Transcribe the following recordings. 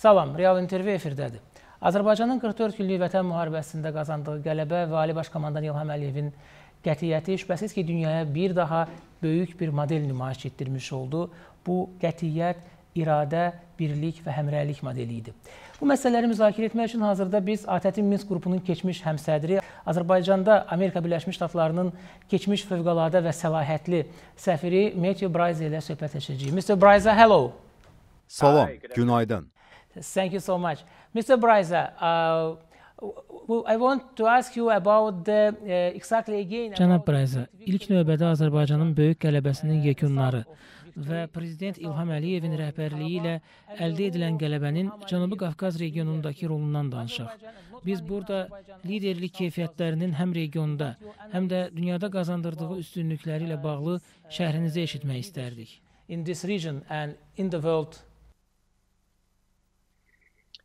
Salam, Real İntervyu efirdədir. Azərbaycanın 44 günlük vətən müharibəsində qazandığı qələbə və Ali Baş Komandan İlham Əliyevin qətiyyəti şübhəsiz ki, dünyaya bir daha böyük bir model nümayiş etdirmiş oldu. Bu qətiyyət iradə, birlik və həmrəylik modeli idi. Bu məsələləri müzakirə etmək üçün hazırda biz ATƏT-in Minsk qrupunun keçmiş həmsədri, Azərbaycanda Amerika Birləşmiş Ştatlarının keçmiş fövqəladə və səlahiyyətli səfiri Matthew Bryce ilə söhbət edəcəyik. Mr. Bryce, hello. Salam, günaydın. Thank you so much. Mr. Bryza, uh, I want to ask you about the uh, exactly again Cənab Brayza, ilk növbədə Azərbaycanın böyük qələbəsinin uh, yekunları və prezident İlham Əliyevin rəhbərliyi ilə əldə edilən qələbənin Cənubi Qafqaz regionundakı rolundan danışaq. Biz burada liderlik keyfiyyətlərinin həm regionda, həm də dünyada qazandırdığı üstünlükləri ilə bağlı uh, şəhrinizə eşitmək istərdik. In this region and in the world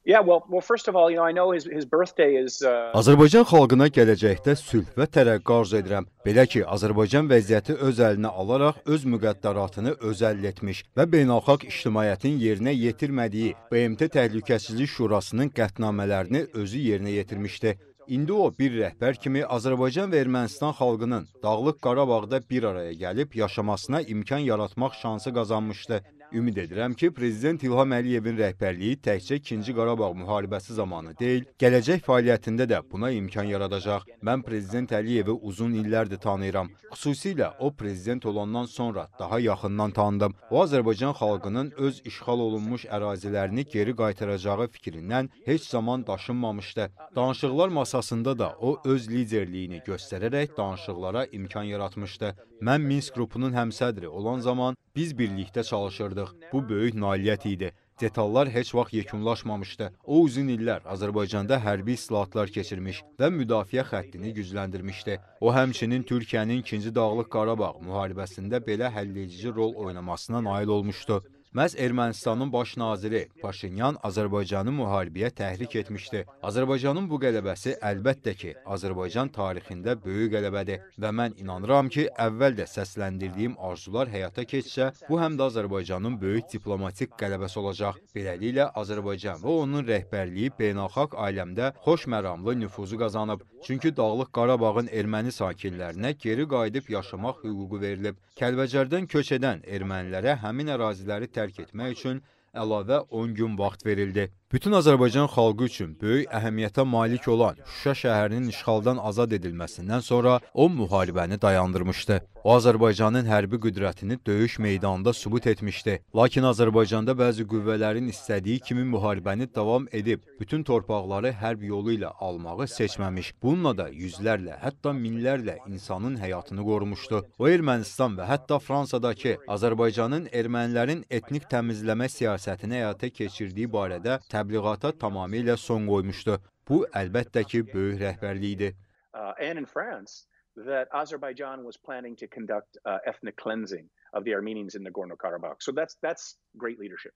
Yeah, well, well, first of all, you know, I know his his birthday is uh... Azərbaycan xalqına gələcəkdə sülh və tərəqqi arzu edirəm. Belə ki, Azərbaycan vəziyyəti öz əlinə alaraq öz müqəddəratını özəl etmiş və beynəlxalq ictimaiyyətin yerinə yetirmədiyi BMT Təhlükəsizlik Şurasının qətnamələrini özü yerinə yetirmişdi. İndi o bir rəhbər kimi Azərbaycan və Ermənistan xalqının Dağlıq Qarabağda bir araya gəlib yaşamasına imkan yaratmaq şansı qazanmışdı. Ümid edirəm ki, Prezident İlham Əliyevin rəhbərliyi təkcə 2-ci Qarabağ müharibəsi zamanı deyil, gələcək fəaliyyətində də buna imkan yaradacaq. Mən Prezident Əliyevi uzun illərdir tanıyıram. Xüsusilə o Prezident olandan sonra daha yaxından tanıdım. O, Azərbaycan xalqının öz işğal olunmuş ərazilərini geri qaytaracağı fikrindən heç zaman daşınmamışdı. Danışıqlar masasında da o öz liderliyini göstərərək danışıqlara imkan yaratmışdı. Mən Minsk qrupunun həmsədri olan zaman Biz birlikdə çalışırdıq. Bu böyük nailiyyət idi. Detallar heç vaxt yekunlaşmamışdı. O uzun illər Azərbaycanda hərbi islahatlar keçirmiş və müdafiə xəttini gücləndirmişdi. O həmçinin Türkiyənin 2-ci Dağlıq Qarabağ müharibəsində belə həlledici rol oynamasına nail olmuşdu. Məhz Ermənistanın baş naziri Paşinyan Azərbaycanı müharibəyə təhrik etmişdi. Azərbaycanın bu qələbəsi əlbəttə ki, Azərbaycan tarixində böyük qələbədir və mən inanıram ki, əvvəl də səsləndirdiyim arzular həyata keçsə, bu həm də Azərbaycanın böyük diplomatik qələbəsi olacaq. Beləliklə Azərbaycan və onun rəhbərliyi beynəlxalq aləmdə xoşməramlı nüfuzu qazanıb. Çünki Dağlıq Qarabağın erməni sakinlərinə geri qayıdıb yaşamaq hüququ verilib. Kəlbəcərdən köç edən ermənilərə həmin əraziləri tərk dərk etmək üçün əlavə 10 gün vaxt verildi. Bütün Azərbaycan xalqı üçün böyük əhəmiyyətə malik olan Şuşa şəhərinin işğaldan azad edilməsindən sonra o müharibəni dayandırmışdı. O Azərbaycanın hərbi qüdrətini döyüş meydanında sübut etmişdi. Lakin Azərbaycanda bəzi qüvvələrin istədiyi kimi müharibəni davam edib bütün torpaqları hərb yolu ilə almağı seçməmiş. Bununla da yüzlərlə, hətta minlərlə insanın həyatını qorumuşdu. O Ermənistan və hətta Fransadakı Azərbaycanın ermənilərin etnik təmizləmə siyasətini həyata keçirdiyi barədə təbliğ təbliğata tamamilə son qoymuşdu. Bu əlbəttə ki, böyük rəhbərlikdir. Uh, and in France, that Azerbaijan was planning to conduct uh, ethnic cleansing of the Armenians in Nagorno-Karabakh. So that's that's great leadership.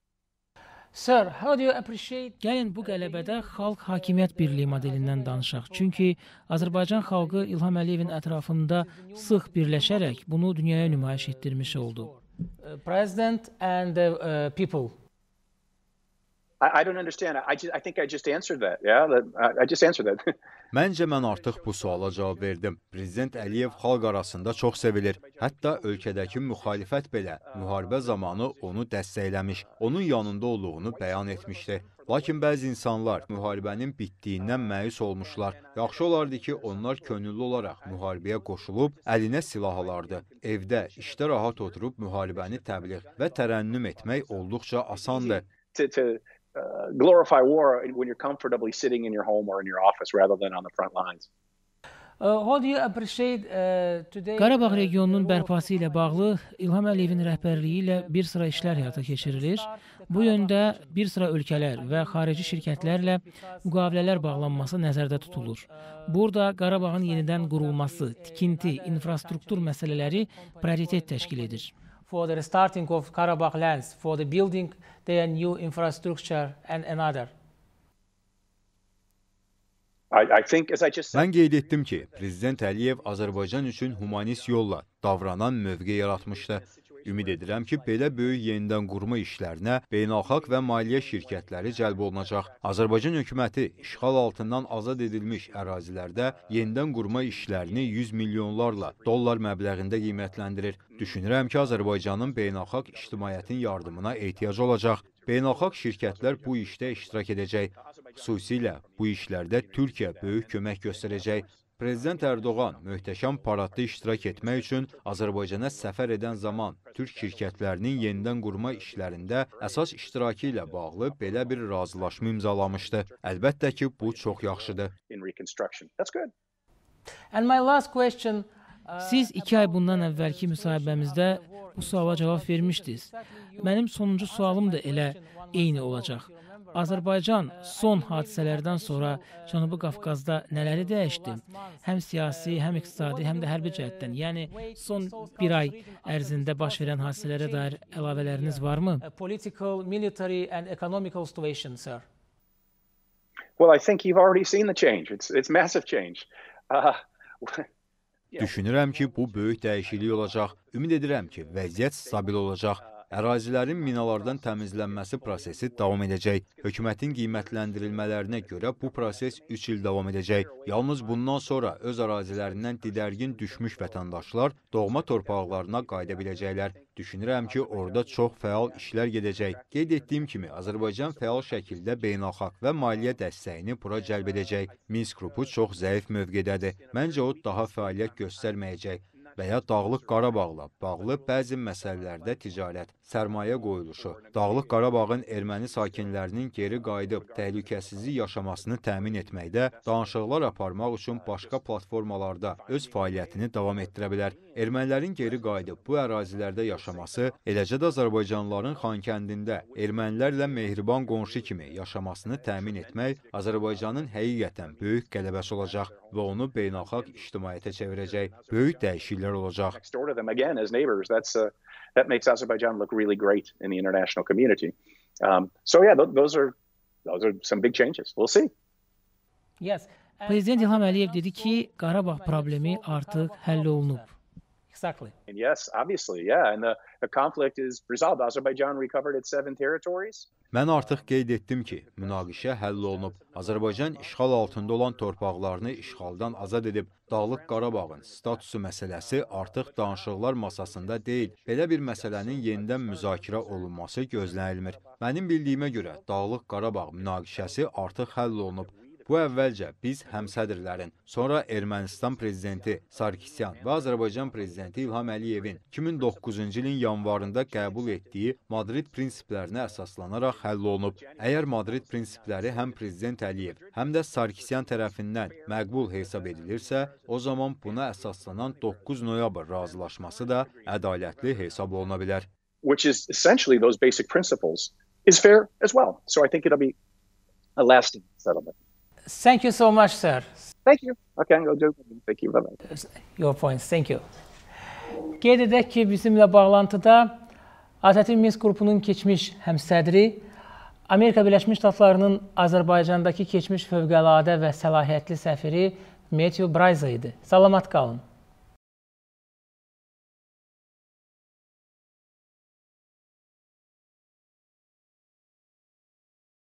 Sir, how do you appreciate Gəlin bu qələbədə xalq hakimiyyət birliyi modelindən danışaq. Çünki Azərbaycan xalqı İlham Əliyevin ətrafında sıx birləşərək bunu dünyaya nümayiş etdirmiş oldu. Uh, president and the uh, uh, people I, I don't understand. I just, I think I just answered that. Yeah, I just answered that. Məncə mən artıq bu suala cavab verdim. Prezident Əliyev xalq arasında çox sevilir. Hətta ölkədəki müxalifət belə müharibə zamanı onu dəstəkləmiş, onun yanında olduğunu bəyan etmişdi. Lakin bəzi insanlar müharibənin bitdiyindən məyus olmuşlar. Yaxşı olardı ki, onlar könüllü olaraq müharibəyə qoşulub əlinə silah alardı. Evdə, işdə rahat oturub müharibəni təbliğ və tərənnüm etmək olduqca asandır uh, glorify war when you're comfortably sitting in your home or in your office rather than on the front lines. Qarabağ uh, uh, uh, regionunun bərpası ilə bağlı İlham Əliyevin rəhbərliyi ilə bir sıra işlər həyata keçirilir. Bu yöndə bir sıra ölkələr və xarici şirkətlərlə müqavilələr bağlanması nəzərdə tutulur. Burada Qarabağın yenidən qurulması, tikinti, infrastruktur məsələləri prioritet təşkil edir for the restarting of Karabakh lands, for the building their new infrastructure and another. Mən qeyd etdim ki, Prezident Əliyev Azərbaycan üçün humanist yolla davranan mövqe yaratmışdı. Ümid edirəm ki, belə böyük yenidən qurma işlərinə beynəlxalq və maliyyə şirkətləri cəlb olunacaq. Azərbaycan hökuməti işğal altından azad edilmiş ərazilərdə yenidən qurma işlərini 100 milyonlarla dollar məbləğində qiymətləndirir. Düşünürəm ki, Azərbaycanın beynəlxalq ictimaiyyətin yardımına ehtiyac olacaq. Beynəlxalq şirkətlər bu işdə iştirak edəcək. Xüsusilə bu işlərdə Türkiyə böyük kömək göstərəcək. Prezident Erdoğan möhtəşəm paradda iştirak etmək üçün Azərbaycana səfər edən zaman Türk şirkətlərinin yenidən qurma işlərində əsas iştirakı ilə bağlı belə bir razılaşma imzalamışdı. Əlbəttə ki, bu çox yaxşıdır. Uh, Siz iki ay bundan əvvəlki müsahibəmizdə bu suala cavab vermişdiniz. Mənim sonuncu sualım da elə eyni olacaq. Azərbaycan son hadisələrdən sonra Cənubi Qafqazda nələri dəyişdi? Həm siyasi, həm iqtisadi, həm də hərbi cəhətdən. Yəni son 1 ay ərzində baş verən hadisələrə dair əlavələriniz varmı? Political, military and economical situation, sir. Well, I think you've already seen the change. It's it's massive change. Uh, Düşünürəm ki, bu böyük dəyişiklik olacaq. Ümid edirəm ki, vəziyyət stabil olacaq. Ərazilərin minalardan təmizlənməsi prosesi davam edəcək. Hökumətin qiymətləndirilmələrinə görə bu proses 3 il davam edəcək. Yalnız bundan sonra öz ərazilərindən didərgin düşmüş vətəndaşlar doğma torpaqlarına qayıda biləcəklər. Düşünürəm ki, orada çox fəal işlər gedəcək. Qeyd etdiyim kimi, Azərbaycan fəal şəkildə beynəlxalq və maliyyə dəstəyini bura cəlb edəcək. Minsk qrupu çox zəif mövqedədir. Məncə o daha fəaliyyət göstərməyəcək və ya Dağlıq Qarabağla bağlı bəzi məsələlərdə ticarət, sərmayə qoyuluşu, Dağlıq Qarabağın erməni sakinlərinin geri qayıdıb təhlükəsizlik yaşamasını təmin etməkdə danışıqlar aparmaq üçün başqa platformalarda öz fəaliyyətini davam etdirə bilər. Ermənilərin geri qayıdıb bu ərazilərdə yaşaması, eləcə də Azərbaycanlıların Xankəndində ermənilərlə mehriban qonşu kimi yaşamasını təmin etmək Azərbaycanın həqiqətən böyük qələbəsi olacaq və onu beynəlxalq ictimaiyyətə çevirəcək böyük dəyişikliklər olacaq. Uh, that makes Azerbaijan look really great in the international community. Um, so yeah, th those are those are some big changes. We'll see. Yes. Prezident İlham Əliyev dedi ki, Qarabağ problemi artıq həll olunub. Exactly. And yes, obviously, yeah, and the, the conflict is resolved. Azerbaijan recovered its seven territories. Mən artıq qeyd etdim ki, münaqişə həll olunub. Azərbaycan işğal altında olan torpaqlarını işğaldan azad edib. Dağlıq Qarabağın statusu məsələsi artıq danışıqlar masasında deyil. Belə bir məsələnin yenidən müzakirə olunması gözlənilmir. Mənim bildiyimə görə Dağlıq Qarabağ münaqişəsi artıq həll olunub. Bu əvvəlcə biz həmsədrlərin, sonra Ermənistan prezidenti Sarkisyan və Azərbaycan prezidenti İlham Əliyevin 2009-cu ilin yanvarında qəbul etdiyi Madrid prinsiplərinə əsaslanaraq həll olunub. Əgər Madrid prinsipləri həm prezident Əliyev, həm də Sarkisyan tərəfindən məqbul hesab edilirsə, o zaman buna əsaslanan 9 noyabr razılaşması da ədalətli hesab oluna bilər. which is essentially those basic principles, is fair as well. So I think it'll be a lasting settlement. Thank you so much, sir. Thank you. Okay, I'll do it. Thank you. Bye-bye. Your points. Thank you. Qeyd edək ki, bizimlə bağlantıda ATƏT-in Minsk qrupunun keçmiş həmsədri Amerika Birləşmiş Ştatlarının Azərbaycandakı keçmiş fövqəladə və səlahiyyətli səfiri Matthew Bryza idi. Salamat qalın.